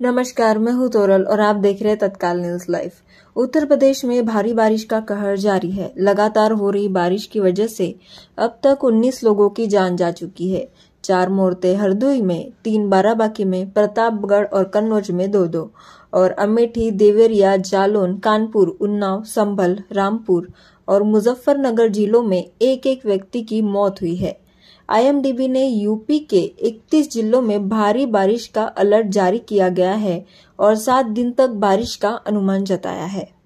नमस्कार मैं हूं तोरल और आप देख रहे हैं तत्काल न्यूज लाइव उत्तर प्रदेश में भारी बारिश का कहर जारी है लगातार हो रही बारिश की वजह से अब तक 19 लोगों की जान जा चुकी है चार मोरते हरदोई में तीन बाराबाकी में प्रतापगढ़ और कन्नौज में दो दो और अमेठी देवरिया जालोन कानपुर उन्नाव संभल रामपुर और मुजफ्फरनगर जिलों में एक एक व्यक्ति की मौत हुई है आईएमडीबी ने यूपी के 31 जिलों में भारी बारिश का अलर्ट जारी किया गया है और सात दिन तक बारिश का अनुमान जताया है